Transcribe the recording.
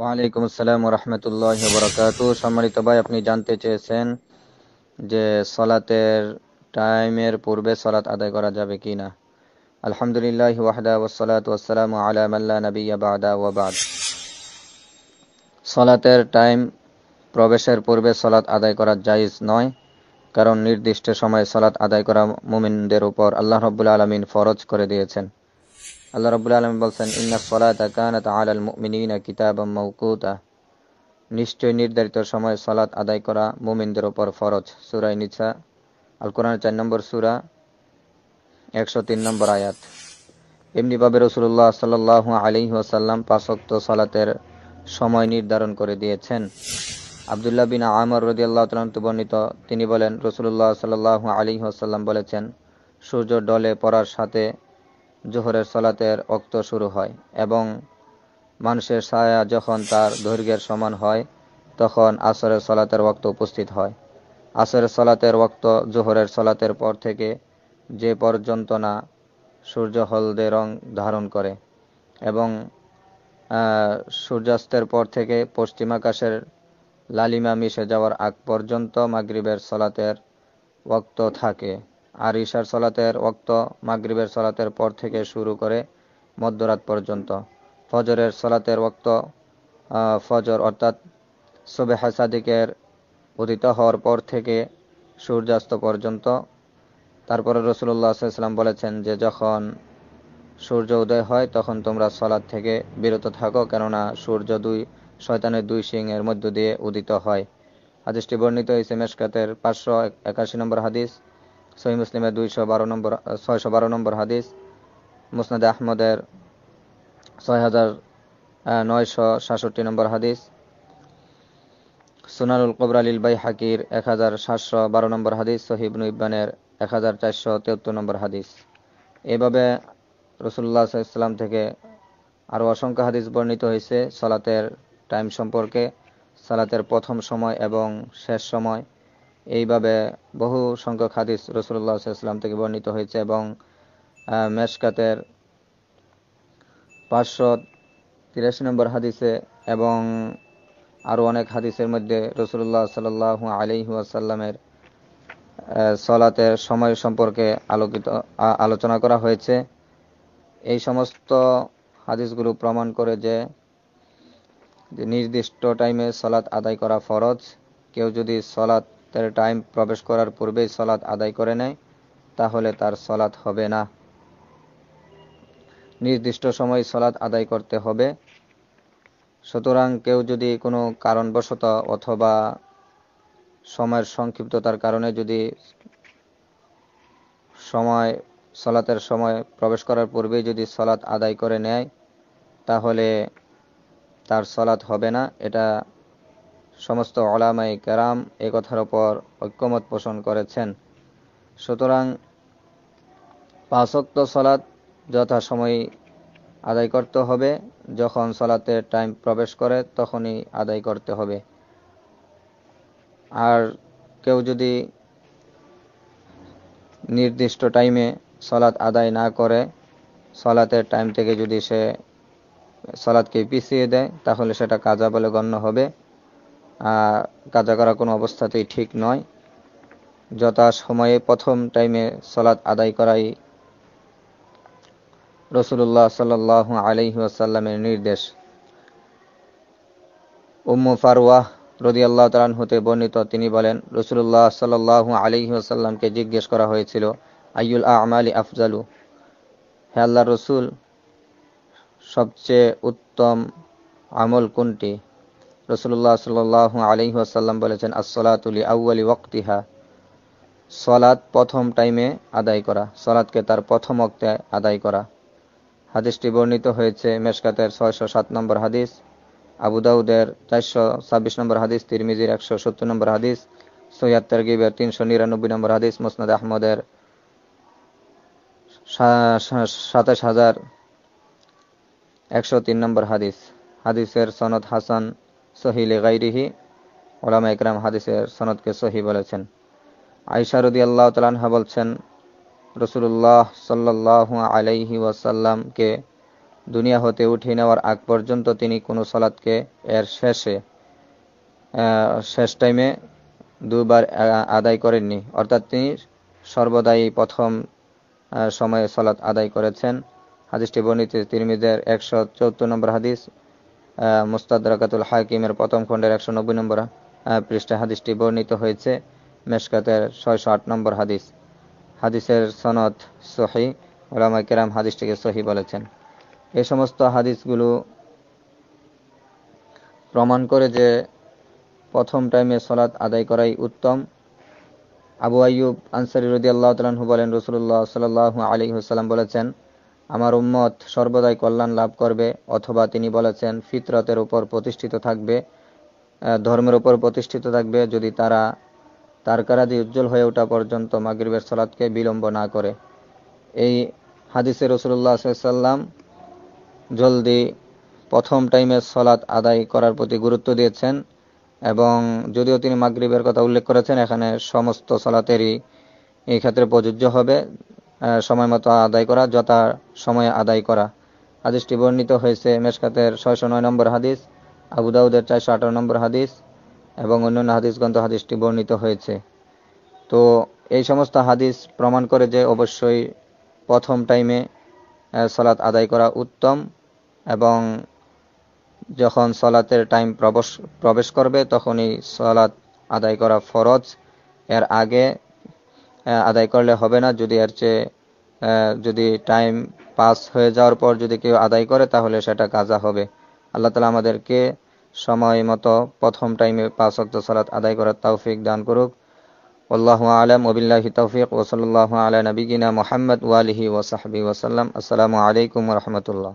ওয়ালাইকুম আসসালাম রহমতুল্লাহ বরকাত সম্মানিত ভাই আপনি জানতে চেয়েছেন যে সলাতের টাইমের পূর্বে সলাত আদায় করা যাবে কি না আলহামদুলিল্লাহ ওয়াহদা ওসলাত ওসালাম আলামাল্লা নবী আবাদা ওয়াবাদ সলাতের টাইম প্রবেশের পূর্বে সলাৎ আদায় করা জায়জ নয় কারণ নির্দিষ্ট সময়ে সলাৎ আদায় করা মুমিনদের উপর আল্লাহ রব্বুল আলমিন ফরজ করে দিয়েছেন আল্লাহ রবুল আলম বলছেন ইন্না সলাতা কানাত আলাল মুমিনা কিতাব মৌকুতা নিশ্চয় নির্ধারিত সময়ে সলাত আদায় করা মুমিনদের ওপর ফরজ সুরাই নিসা আল কোরআন চার নম্বর সুরা একশো তিন নম্বর আয়াত এমনিভাবে রসুল্লাহ সাল আলি ওসাল্লাম পাশক্ত সালাতের সময় নির্ধারণ করে দিয়েছেন আবদুল্লাহ বিন আমর রদি আল্লাহ বর্ণিত তিনি বলেন রসুল্লাহ সাল্লাহ আলি ওসাল্লাম বলেছেন সূর্য ডলে পড়ার সাথে জোহরের সলাতের অক্ত শুরু হয় এবং মানুষের ছায়া যখন তার দৈর্ঘ্যের সমান হয় তখন আসরের সলাতের রক্ত উপস্থিত হয় আসরের সলাতের রক্ত জোহরের সলাতের পর থেকে যে পর্যন্ত না সূর্য হলদে রং ধারণ করে এবং সূর্যাস্তের পর থেকে পশ্চিমাকাশের লালিমা মিশে যাওয়ার আগ পর্যন্ত মাগরিবের সলাতের ওক্ত থাকে আর ঈশার সলাতের ওক্ত মাগরিবের সলাতের পর থেকে শুরু করে মধ্যরাত পর্যন্ত ফজরের সলাতের ওক্ত ফজর অর্থাৎ সোবে হাসাদিকের উদিত হওয়ার পর থেকে সূর্যাস্ত পর্যন্ত তারপরে রসুল্লাহ সাল্লাম বলেছেন যে যখন সূর্য উদয় হয় তখন তোমরা সলাদ থেকে বিরত থাকো কেননা সূর্য দুই শয়তানের দুই সিংয়ের মধ্য দিয়ে উদিত হয় হাদিসটি বর্ণিত ইসেমেশকাতের পাঁচশো একাশি নম্বর হাদিস সহি মুসলিমের দুইশো বারো নম্বর ছয়শো বারো নম্বর হাদিস মুসনাদ আহমদের ছয় হাজার সাতষট্টি নম্বর হাদিস সুনানুল কবরালিল বাই হাকির এক হাজার বারো নম্বর হাদিস সহিবনু ইব্বানের এক হাজার নম্বর হাদিস এভাবে রসুল্লাহ ইসলাম থেকে আরও অসংখ্য হাদিস বর্ণিত হয়েছে সালাতের টাইম সম্পর্কে সালাতের প্রথম সময় এবং শেষ সময় এইভাবে বহু সংখ্যক হাদিস রসুল্লাহ ইসলাম থেকে বর্ণিত হয়েছে এবং মেশকাতের পাঁচশো তিরাশি নম্বর হাদিসে এবং আরও অনেক হাদিসের মধ্যে রসুল্লাহ সাল্লাহ আলিহাসাল্লামের সলাতের সময় সম্পর্কে আলোকিত আলোচনা করা হয়েছে এই সমস্ত হাদিসগুলো প্রমাণ করে যে নির্দিষ্ট টাইমে সলাৎ আদায় করা ফরজ কেউ যদি সলাৎ তার টাইম প্রবেশ করার পূর্বেই সলাৎ আদায় করে নেয় তাহলে তার সলাৎ হবে না নির্দিষ্ট সময় সলাৎ আদায় করতে হবে সুতরাং কেউ যদি কোনো কারণবশত অথবা সময়ের সংক্ষিপ্ততার কারণে যদি সময় সলাতের সময় প্রবেশ করার পূর্বেই যদি সলাৎ আদায় করে নেয় তাহলে তার সলাৎ হবে না এটা সমস্ত অলামাই কেরাম এ কথার ওপর ঐক্যমত পোষণ করেছেন সুতরাং পাঁচক্ত সলাৎ যথাসময় আদায় করতে হবে যখন সলাতে টাইম প্রবেশ করে তখনই আদায় করতে হবে আর কেউ যদি নির্দিষ্ট টাইমে সলাৎ আদায় না করে সলাতের টাইম থেকে যদি সে সলাদকে পিছিয়ে দেয় তাহলে সেটা কাজা বলে গণ্য হবে কাজা করা কোনো অবস্থাতেই ঠিক নয় যথা সময়ে প্রথম টাইমে সলাদ আদায় করাই রসুল্লাহ সাল আলহি আসাল্লামের নির্দেশ উম্মু ফারওয়াহ রদি আল্লাহ তালান হতে বর্ণিত তিনি বলেন রসুল্লাহ সাল্লাহ আলহি আসাল্লামকে জিজ্ঞেস করা হয়েছিল আইউল আমালি আফজালু হে আল্লাহ রসুল সবচেয়ে উত্তম আমল কোনটি রসুল্লাহ সাল আলি আসাল্লাম বলেছেন আসলাতুলি আউ্লি ওয়াক্তিহা সলাদ প্রথম টাইমে আদায় করা সলাদকে তার প্রথম অক্তে আদায় করা হাদিসটি বর্ণিত হয়েছে মেশকাতের ছয়শো সাত নম্বর হাদিস আবুদাউদের চারশো ছাব্বিশ নম্বর হাদিস তিরমিজির একশো সত্তর নম্বর হাদিস সৈয়াত্তর গিবের তিনশো নিরানব্বই নম্বর হাদিস মোসনাদ আহমদের সাতাশ হাজার একশো তিন নম্বর হাদিস হাদিসের সনদ হাসান সহিলে গাইরিহি ওলামা ইকরাম হাদিসের সনদকে সহি বলেছেন আইসার উদ্দি আল্লাহ তালহা বলছেন রসুল্লাহ সাল্লাহ আলাইহি ওয়াসাল্লামকে দুনিয়া হতে উঠে নেওয়ার আগ পর্যন্ত তিনি কোনো সালাদকে এর শেষে শেষ টাইমে দুবার আদায় করেননি অর্থাৎ তিনি সর্বদাই প্রথম সময়ে সলাৎ আদায় করেছেন হাদিসটি বর্ণিত তিরমিদের একশো চৌদ্দ নম্বর হাদিস মুস্তাদ রাকাতুল হাকিমের প্রথম খণ্ডের একশো নব্বই নম্বর পৃষ্ঠা হাদিসটি বর্ণিত হয়েছে মেশকাতের ছয়শো আট নম্বর হাদিস হাদিসের সনদ সহি ওলামা কেরাম হাদিসটিকে সহি বলেছেন এই সমস্ত হাদিসগুলো প্রমাণ করে যে প্রথম টাইমে সলাৎ আদায় করাই উত্তম আবু আয়ুব আনসারি রদি আল্লাহ তালাহু বলেন রসুল্লাহ সাল আলী হুসালাম বলেছেন আমার উম্মত সর্বদাই কল্যাণ লাভ করবে অথবা তিনি বলেছেন ফিতরতের উপর প্রতিষ্ঠিত থাকবে ধর্মের উপর প্রতিষ্ঠিত থাকবে যদি তারা তারকারাদি উজ্জ্বল হয়ে ওঠা পর্যন্ত মাগরিবের সলাদকে বিলম্ব না করে এই হাদিসে রসুল্লাহ সাল্লাম জলদি প্রথম টাইমে সলাদ আদায় করার প্রতি গুরুত্ব দিয়েছেন এবং যদিও তিনি মাগরিবের কথা উল্লেখ করেছেন এখানে সমস্ত সলাতেরই এই ক্ষেত্রে প্রযোজ্য হবে সময় মতো আদায় করা যথা সময়ে আদায় করা হাদিসটি বর্ণিত হয়েছে মেশকাতের ছয়শো নয় নম্বর হাদিস আবুদাউদের চারশো আঠারো নম্বর হাদিস এবং অন্যান্য হাদিস গ্রন্থ হাদিসটি বর্ণিত হয়েছে তো এই সমস্ত হাদিস প্রমাণ করে যে অবশ্যই প্রথম টাইমে সলাৎ আদায় করা উত্তম এবং যখন সলাতের টাইম প্রবেশ প্রবেশ করবে তখনই সলাৎ আদায় করা ফরজ এর আগে আদায় করলে হবে না যদি আর চেয়ে যদি টাইম পাস হয়ে যাওয়ার পর যদি কেউ আদায় করে তাহলে সেটা কাজা হবে আল্লাহ তালা আমাদেরকে সময় মতো প্রথম টাইমে পাঁচ অক্ত সালাত আদায় করার তৌফিক দান করুক আল্লাহ আলম ওবিল্লাহি তৌফিক ওসল্লাহ আলা নবীনা মোহাম্মদ ওয়ালিহি ওসাহাবি ওসাল্লাম আসসালামু আলাইকুম রহমতুল্লাহ